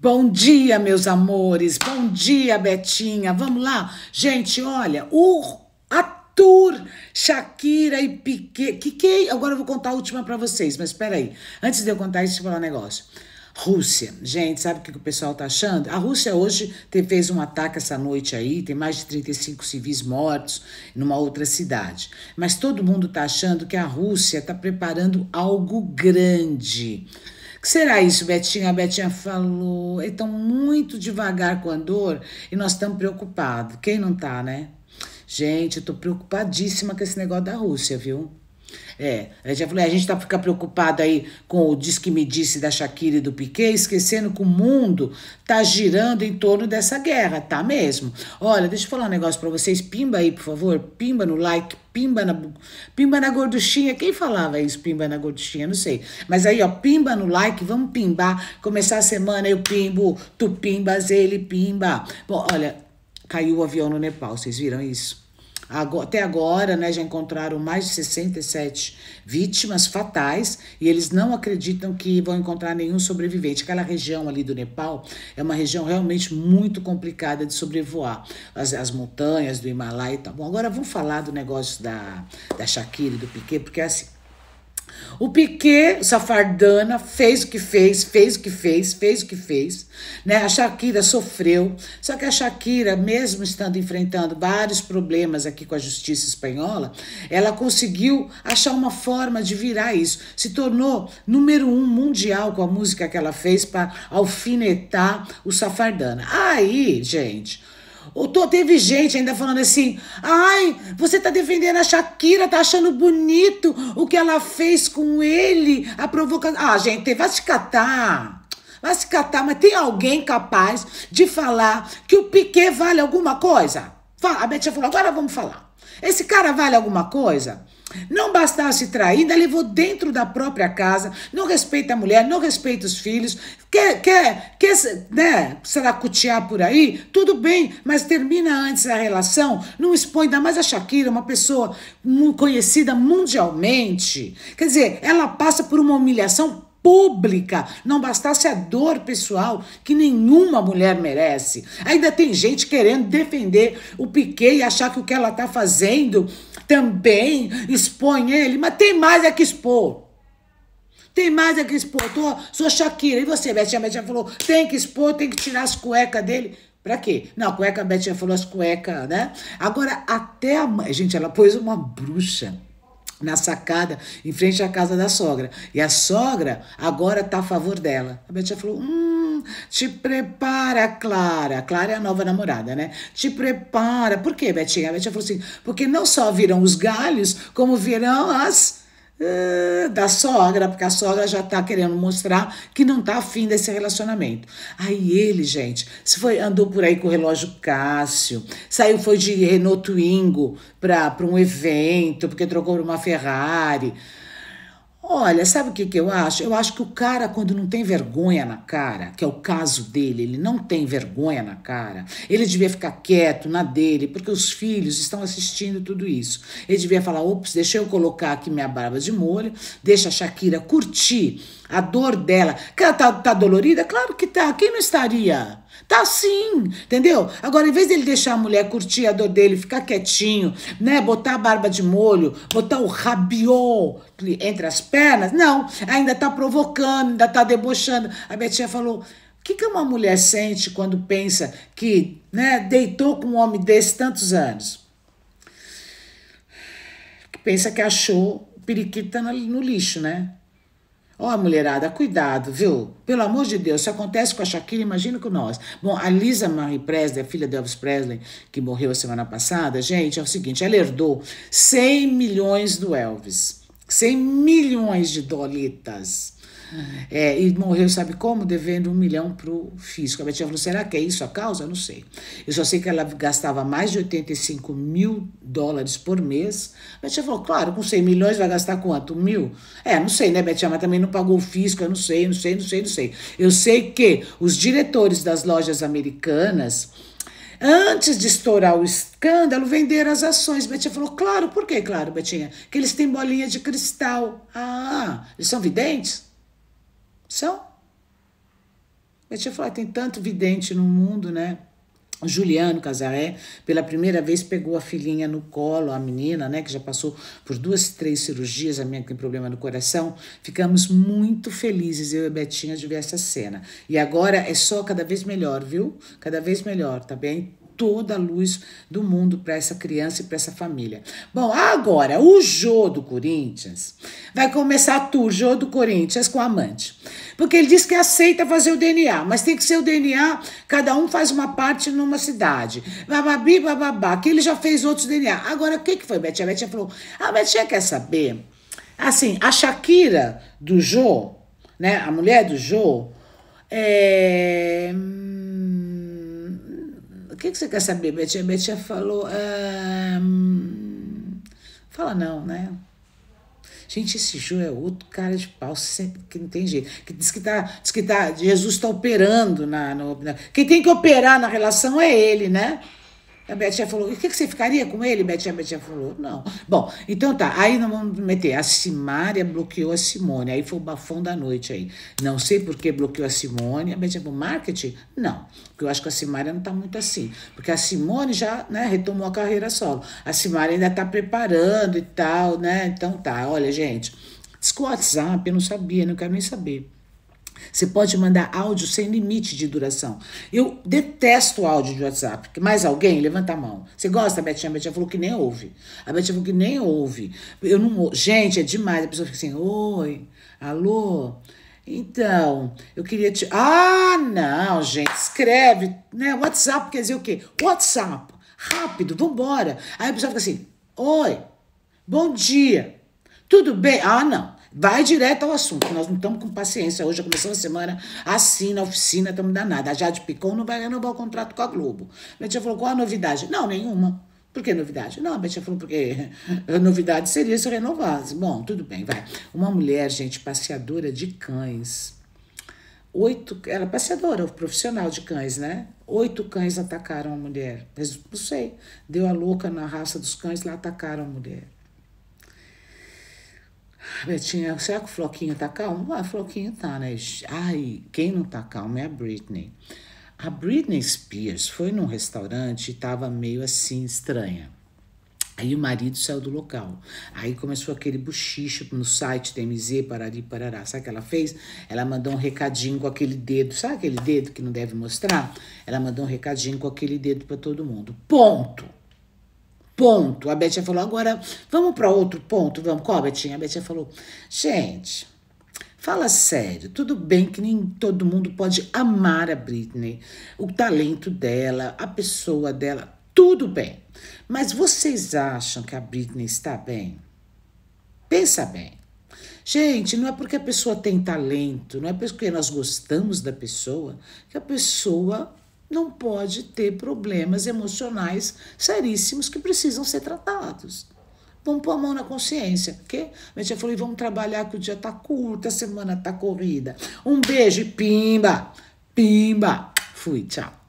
Bom dia, meus amores. Bom dia, Betinha. Vamos lá. Gente, olha, o Tour, Shakira e Piquet. Que, que, agora eu vou contar a última para vocês, mas peraí. Antes de eu contar isso, eu vou falar um negócio. Rússia. Gente, sabe o que o pessoal tá achando? A Rússia hoje teve, fez um ataque essa noite aí, tem mais de 35 civis mortos numa outra cidade. Mas todo mundo tá achando que a Rússia tá preparando algo grande que será isso, Betinha? A Betinha falou, eles estão muito devagar com a dor e nós estamos preocupados. Quem não tá, né? Gente, eu tô preocupadíssima com esse negócio da Rússia, viu? É, a gente, né, a gente tá ficando preocupado aí com o diz que me disse da Shakira e do Piquet, esquecendo que o mundo tá girando em torno dessa guerra, tá mesmo? Olha, deixa eu falar um negócio para vocês, pimba aí, por favor, pimba no like, pimba na pimba na gorduchinha. Quem falava isso, pimba na gorduchinha? Não sei. Mas aí, ó, pimba no like, vamos pimbar, começar a semana eu pimbo, tu pimbas, ele pimba. Bom, olha, caiu o avião no Nepal, vocês viram isso? Até agora, né, já encontraram mais de 67 vítimas fatais e eles não acreditam que vão encontrar nenhum sobrevivente. Aquela região ali do Nepal é uma região realmente muito complicada de sobrevoar. As, as montanhas do Himalaia e tal. Bom, agora vamos falar do negócio da, da Shakira e do Piquet, porque é assim, o Piquet, safardana, fez o que fez, fez o que fez, fez o que fez. Né? A Shakira sofreu. Só que a Shakira, mesmo estando enfrentando vários problemas aqui com a justiça espanhola, ela conseguiu achar uma forma de virar isso. Se tornou número um mundial com a música que ela fez para alfinetar o safardana. Aí, gente. Ou tô, teve gente ainda falando assim: ai, você tá defendendo a Shakira, tá achando bonito o que ela fez com ele, a provocação. Ah, gente, vai se catar. Vai se catar, mas tem alguém capaz de falar que o Piquet vale alguma coisa? a Betinha falou: agora vamos falar. Esse cara vale alguma coisa? Não bastasse trair, ainda levou dentro da própria casa, não respeita a mulher, não respeita os filhos, quer, quer, quer né, saracutear por aí, tudo bem, mas termina antes a relação, não expõe, ainda mais a Shakira, uma pessoa conhecida mundialmente. Quer dizer, ela passa por uma humilhação pública. Não bastasse a dor pessoal que nenhuma mulher merece. Ainda tem gente querendo defender o Piquet e achar que o que ela está fazendo também expõe ele, mas tem mais é que expor. Tem mais é que expor. Tô, sou Shakira. E você, Betinha? Betinha falou, tem que expor, tem que tirar as cuecas dele. Pra quê? Não, a cueca, a Betinha falou as cuecas, né? Agora, até a... Gente, ela pôs uma bruxa na sacada, em frente à casa da sogra. E a sogra agora está a favor dela. A Betinha falou: Hum, te prepara, Clara. Clara é a nova namorada, né? Te prepara. Por quê, Betinha? A Betinha falou assim: Porque não só viram os galhos, como virão as eh, da sogra, porque a sogra já tá querendo mostrar que não tá afim desse relacionamento. Aí ele, gente, se foi andou por aí com o relógio Cássio, saiu foi de Renault Twingo para um evento, porque trocou por uma Ferrari. Olha, sabe o que, que eu acho? Eu acho que o cara, quando não tem vergonha na cara, que é o caso dele, ele não tem vergonha na cara, ele devia ficar quieto na dele, porque os filhos estão assistindo tudo isso. Ele devia falar: ops, deixa eu colocar aqui minha barba de molho, deixa a Shakira curtir a dor dela. Que ela tá, tá dolorida? Claro que tá. Quem não estaria? Tá sim, entendeu? Agora, em vez dele deixar a mulher curtir a dor dele, ficar quietinho, né? Botar a barba de molho, botar o rabiô, entre as pernas? Não, ainda está provocando, ainda está debochando. A Betinha falou: o que, que uma mulher sente quando pensa que né, deitou com um homem desse tantos anos? Que pensa que achou o periquito tá no lixo, né? Ó, oh, mulherada, cuidado, viu? Pelo amor de Deus, se acontece com a Shakira, imagina com nós. Bom, a Lisa Marie Presley, a filha de Elvis Presley, que morreu a semana passada, gente, é o seguinte, ela herdou 100 milhões do Elvis. 100 milhões de doletas. É, e morreu, sabe como? Devendo um milhão para o fisco. A Betinha falou: será que é isso a causa? Eu não sei. Eu só sei que ela gastava mais de 85 mil dólares por mês. A Betinha falou: claro, com 100 milhões vai gastar quanto? Mil? É, não sei, né, Betinha? Mas também não pagou o fisco, eu não sei, não sei, não sei, não sei. Eu sei que os diretores das lojas americanas Antes de estourar o escândalo, venderam as ações. Betinha falou, claro, por que claro, Betinha? Que eles têm bolinha de cristal. Ah, eles são videntes? São? Betinha falou, ah, tem tanto vidente no mundo, né? Juliano Casaré, pela primeira vez, pegou a filhinha no colo, a menina, né, que já passou por duas, três cirurgias, a minha que tem problema no coração. Ficamos muito felizes, eu e a Betinha, de ver essa cena. E agora é só cada vez melhor, viu? Cada vez melhor, tá bem? toda a luz do mundo para essa criança e para essa família. Bom, agora o Jô do Corinthians vai começar a tour Jô do Corinthians com amante. Porque ele diz que aceita fazer o DNA, mas tem que ser o DNA, cada um faz uma parte numa cidade. Bababi, bababá, que ele já fez outros DNA. Agora, o que, que foi, Betinha? A Betinha falou, a ah, Betinha quer saber, assim, a Shakira do Jô, né, a mulher do Jô, é o que, que você quer saber, Betia? Betia falou. Um, fala não, né? Gente, esse Ju é outro cara de pau, sempre que não tem jeito. Que diz que, tá, diz que tá, Jesus está operando na, no, na. Quem tem que operar na relação é ele, né? A Betinha falou, o que, que você ficaria com ele, Betinha? A Betinha falou, não. Bom, então tá, aí não vamos meter. A Simária bloqueou a Simone, aí foi o bafão da noite aí. Não sei por que bloqueou a Simone. A Betinha falou, marketing? Não, porque eu acho que a Simária não tá muito assim. Porque a Simone já, né, retomou a carreira solo. A Simária ainda tá preparando e tal, né? Então tá, olha, gente, diz que o WhatsApp, eu não sabia, não quero nem saber. Você pode mandar áudio sem limite de duração. Eu detesto áudio de WhatsApp. Mais alguém? Levanta a mão. Você gosta, Betinha? A Betinha falou que nem ouve. A Betinha falou que nem ouve. Eu não... Gente, é demais. A pessoa fica assim, oi, alô... Então, eu queria te. Ah, não, gente, escreve, né? WhatsApp quer dizer o quê? WhatsApp, rápido, vambora. Aí a pessoa fica assim: Oi, bom dia, tudo bem? Ah, não. Vai direto ao assunto. Nós não estamos com paciência. Hoje começou a semana, assina a oficina, estamos danada. A Jade Picon não vai renovar o contrato com a Globo. A Betinha falou, qual a novidade? Não, nenhuma. Por que novidade? Não, a Betinha falou, porque a novidade seria se renovasse. Bom, tudo bem, vai. Uma mulher, gente, passeadora de cães. Oito, ela é passeadora, profissional de cães, né? Oito cães atacaram a mulher. Mas, não sei, deu a louca na raça dos cães, lá atacaram a mulher. Betinha, será que o Floquinho tá calmo? Ah, o Floquinho tá, né? Ai, quem não tá calmo é a Britney. A Britney Spears foi num restaurante e tava meio assim, estranha. Aí o marido saiu do local. Aí começou aquele bochicho no site TMZ, parari, parará. Sabe o que ela fez? Ela mandou um recadinho com aquele dedo. Sabe aquele dedo que não deve mostrar? Ela mandou um recadinho com aquele dedo para todo mundo. Ponto! Ponto. A Betinha falou, agora vamos para outro ponto, vamos. Qual, Betinha? A Betinha falou, gente, fala sério, tudo bem que nem todo mundo pode amar a Britney, o talento dela, a pessoa dela, tudo bem. Mas vocês acham que a Britney está bem? Pensa bem. Gente, não é porque a pessoa tem talento, não é porque nós gostamos da pessoa que a pessoa não pode ter problemas emocionais seríssimos que precisam ser tratados. Vamos pôr a mão na consciência, ok? A gente já falou, vamos trabalhar que o dia tá curto, a semana tá corrida. Um beijo e pimba, pimba. Fui, tchau.